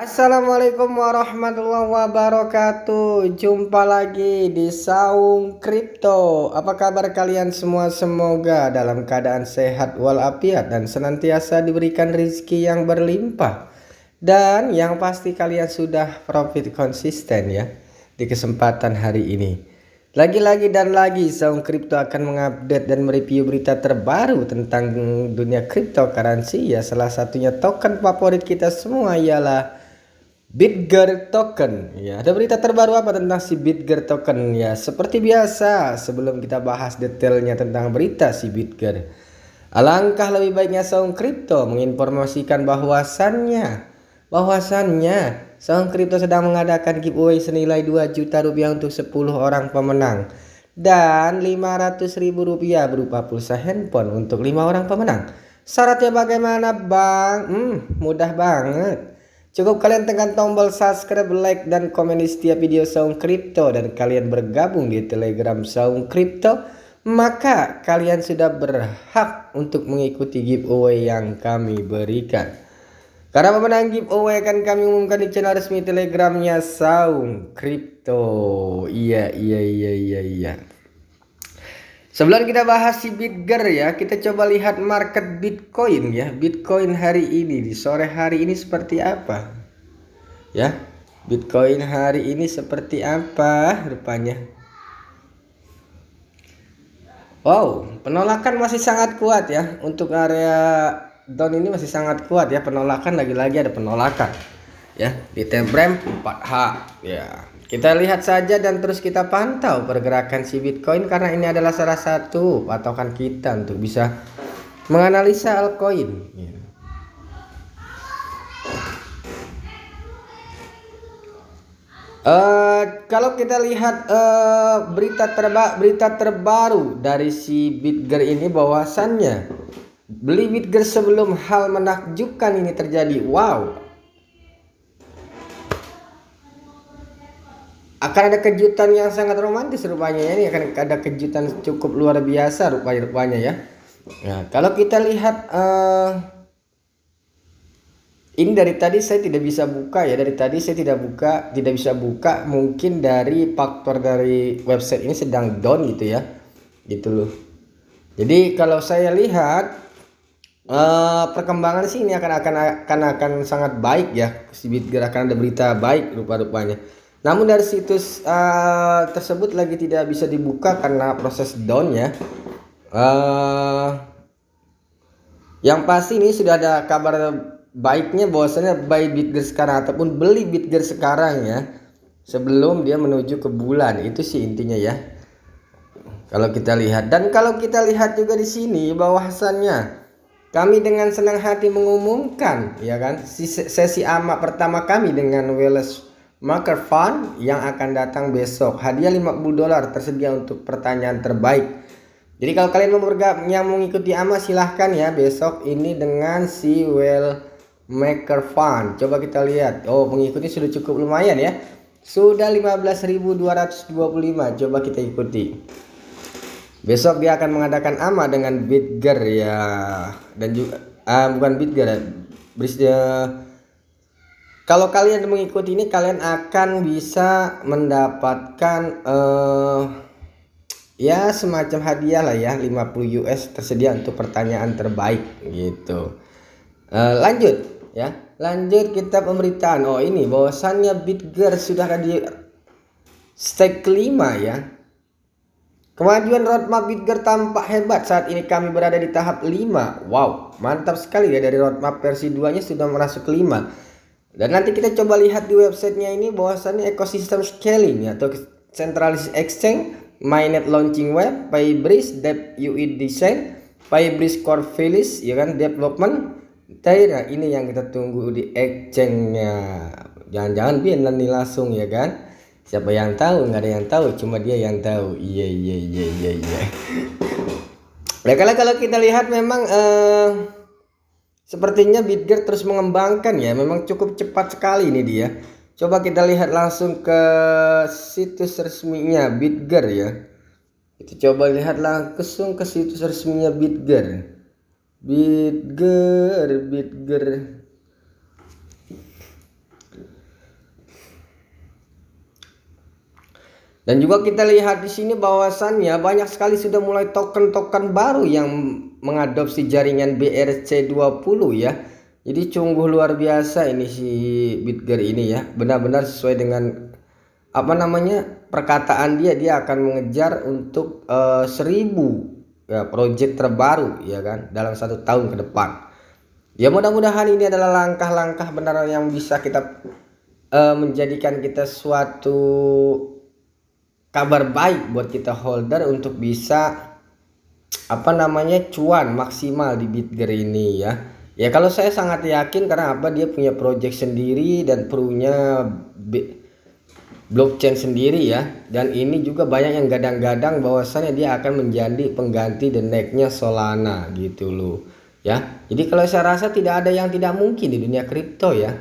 Assalamualaikum warahmatullahi wabarakatuh Jumpa lagi di Saung Kripto Apa kabar kalian semua semoga dalam keadaan sehat walafiat Dan senantiasa diberikan rezeki yang berlimpah Dan yang pasti kalian sudah profit konsisten ya Di kesempatan hari ini lagi-lagi dan lagi Saung Kripto akan mengupdate dan mereview berita terbaru tentang dunia cryptocurrency ya salah satunya token favorit kita semua ialah Bitger token ya ada berita terbaru apa tentang si Bitger token ya seperti biasa sebelum kita bahas detailnya tentang berita si Bitger alangkah lebih baiknya Sound Crypto menginformasikan bahwasannya bahwasannya Sound Crypto sedang mengadakan giveaway senilai 2 juta rupiah untuk 10 orang pemenang dan 500 ribu rupiah berupa pulsa handphone untuk lima orang pemenang syaratnya bagaimana bang hmm, mudah banget Cukup kalian tekan tombol subscribe, like, dan komen di setiap video Saung Kripto dan kalian bergabung di Telegram Saung Kripto, maka kalian sudah berhak untuk mengikuti giveaway yang kami berikan. Karena pemenang giveaway akan kami umumkan di channel resmi Telegramnya Saung Kripto. Iya, iya, iya, iya, iya. Sebelum kita bahas si Bitger ya, kita coba lihat market Bitcoin ya. Bitcoin hari ini di sore hari ini seperti apa? Ya, Bitcoin hari ini seperti apa rupanya? Wow, penolakan masih sangat kuat ya. Untuk area down ini masih sangat kuat ya. Penolakan lagi-lagi ada penolakan. Ya, di time frame 4H ya. Kita lihat saja dan terus kita pantau pergerakan si Bitcoin karena ini adalah salah satu patokan kita untuk bisa menganalisa altcoin. Uh, kalau kita lihat uh, berita terba berita terbaru dari si Bitger ini bahwasannya beli Bitger sebelum hal menakjubkan ini terjadi. Wow, akan ada kejutan yang sangat romantis rupanya ya. ini akan ada kejutan cukup luar biasa rupanya rupanya ya nah kalau kita lihat uh, ini dari tadi saya tidak bisa buka ya dari tadi saya tidak buka tidak bisa buka mungkin dari faktor dari website ini sedang down gitu ya gitu loh jadi kalau saya lihat uh, perkembangan sih ini akan akan akan akan sangat baik ya sedikit gerakan ada berita baik rupa-rupanya namun dari situs uh, tersebut lagi tidak bisa dibuka karena proses down ya. Uh, yang pasti ini sudah ada kabar baiknya bahwasanya buy Bitger sekarang ataupun beli Bitger sekarang ya. Sebelum dia menuju ke bulan itu sih intinya ya. Kalau kita lihat dan kalau kita lihat juga di sini bahwasannya kami dengan senang hati mengumumkan ya kan sesi amat pertama kami dengan Welles Maker fun yang akan datang besok. Hadiah 50 dolar tersedia untuk pertanyaan terbaik. Jadi kalau kalian mau bergabung yang mengikuti ama silahkan ya besok ini dengan si well maker fun. Coba kita lihat. Oh, pengikutnya sudah cukup lumayan ya. Sudah 15.225. Coba kita ikuti. Besok dia akan mengadakan ama dengan Bitger ya. Dan juga ah bukan Bitger ya. Bridge, eh, kalau kalian mengikuti ini kalian akan bisa mendapatkan uh, ya semacam hadiah lah ya 50 US tersedia untuk pertanyaan terbaik gitu. Uh, lanjut ya. Lanjut kita pemberitaan. Oh ini bahwasannya Bitger sudah di stake kelima ya. Kemajuan roadmap Bitger tampak hebat saat ini kami berada di tahap 5. Wow, mantap sekali ya dari roadmap versi 2-nya sudah merasuk kelima. Dan nanti kita coba lihat di websitenya ini bahwasannya ekosistem scaling atau centralized exchange, mainnet launching web, Paybridge, Dev UI design, Paybridge core Phyllis, ya kan development. Jadi ini yang kita tunggu di exchange-nya. Jangan-jangan biar nanti langsung ya kan. Siapa yang tahu? Nggak ada yang tahu, cuma dia yang tahu. Iya iya iya iya iya. Nah, kalau kita lihat memang eh uh, Sepertinya Bidgar terus mengembangkan ya, memang cukup cepat sekali ini dia. Coba kita lihat langsung ke situs resminya Bitger ya. Kita coba lihat langsung ke situs resminya Bitger. Bitger, Bitger. Dan juga kita lihat di sini bahwasannya banyak sekali sudah mulai token-token baru yang mengadopsi jaringan BRC20 ya. Jadi sungguh luar biasa ini si Bitger ini ya. Benar-benar sesuai dengan apa namanya perkataan dia dia akan mengejar untuk uh, seribu ya, project terbaru ya kan dalam satu tahun ke depan. Ya mudah-mudahan ini adalah langkah-langkah benar yang bisa kita uh, menjadikan kita suatu kabar baik buat kita holder untuk bisa apa namanya cuan maksimal di Bitger ini ya. Ya kalau saya sangat yakin karena apa dia punya project sendiri dan perunya blockchain sendiri ya. Dan ini juga banyak yang gadang-gadang bahwasannya dia akan menjadi pengganti the next-nya Solana gitu loh. Ya. Jadi kalau saya rasa tidak ada yang tidak mungkin di dunia kripto ya.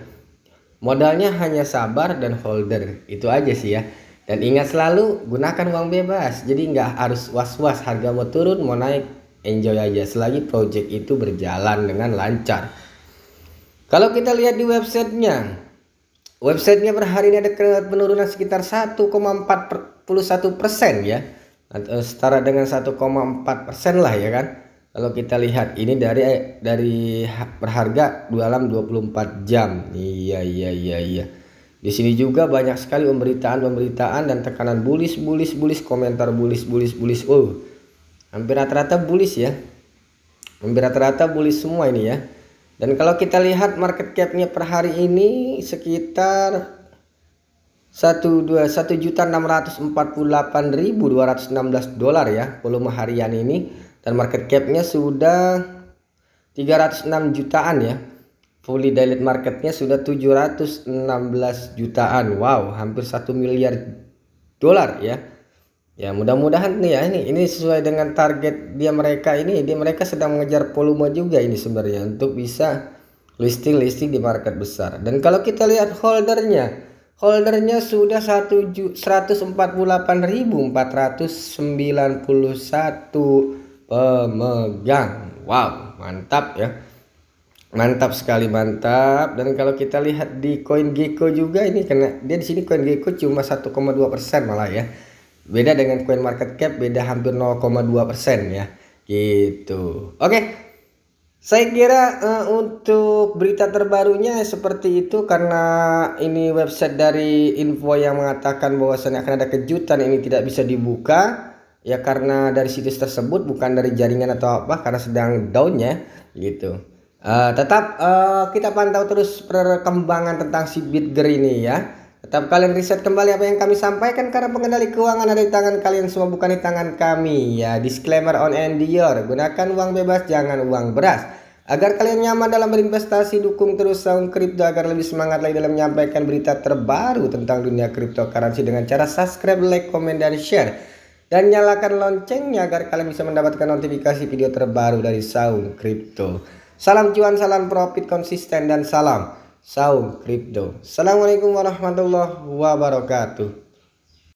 Modalnya hanya sabar dan holder. Itu aja sih ya. Dan ingat selalu gunakan uang bebas. Jadi nggak harus was-was harga mau turun mau naik. Enjoy aja selagi project itu berjalan dengan lancar. Kalau kita lihat di websitenya, websitenya per hari ini ada penurunan sekitar 1,41 persen ya, atau setara dengan 1,4 persen lah ya kan. Kalau kita lihat ini dari eh, dari berharga dalam 24 jam. Iya iya iya iya. Di sini juga banyak sekali pemberitaan-pemberitaan dan tekanan bulis, bulis, bulis, komentar bulis, bulis, bulis. Oh, hampir rata-rata bulis ya. Hampir rata-rata bulis semua ini ya. Dan kalau kita lihat market capnya per hari ini sekitar 1.648.216 dolar ya volume harian ini dan market capnya sudah 306 jutaan ya fully diluted marketnya sudah 716 jutaan wow hampir satu miliar dolar ya ya mudah-mudahan nih ya ini ini sesuai dengan target dia mereka ini dia mereka sedang mengejar volume juga ini sebenarnya untuk bisa listing-listing di market besar dan kalau kita lihat holdernya holdernya sudah 148.491 pemegang wow mantap ya Mantap sekali, mantap. Dan kalau kita lihat di koin Gecko juga ini karena dia di sini koin Gecko cuma 1,2% malah ya. Beda dengan koin market cap beda hampir 0,2% ya. Gitu. Oke. Okay. Saya kira uh, untuk berita terbarunya seperti itu karena ini website dari info yang mengatakan bahwasannya akan ada kejutan ini tidak bisa dibuka ya karena dari situs tersebut bukan dari jaringan atau apa karena sedang down ya gitu. Eh, tetap uh, kita pantau terus perkembangan tentang si Bitger ini ya. Tetap kalian riset kembali apa yang kami sampaikan karena pengendali keuangan ada di tangan kalian semua bukan di tangan kami ya. Disclaimer on and your. Gunakan uang bebas jangan uang beras. Agar kalian nyaman dalam berinvestasi, dukung terus Sound Crypto agar lebih semangat lagi dalam menyampaikan berita terbaru tentang dunia cryptocurrency dengan cara subscribe, like, komen, dan share. Dan nyalakan loncengnya agar kalian bisa mendapatkan notifikasi video terbaru dari Sound Crypto. Salam cuan, salam profit konsisten dan salam saung kripto. Assalamualaikum warahmatullahi wabarakatuh.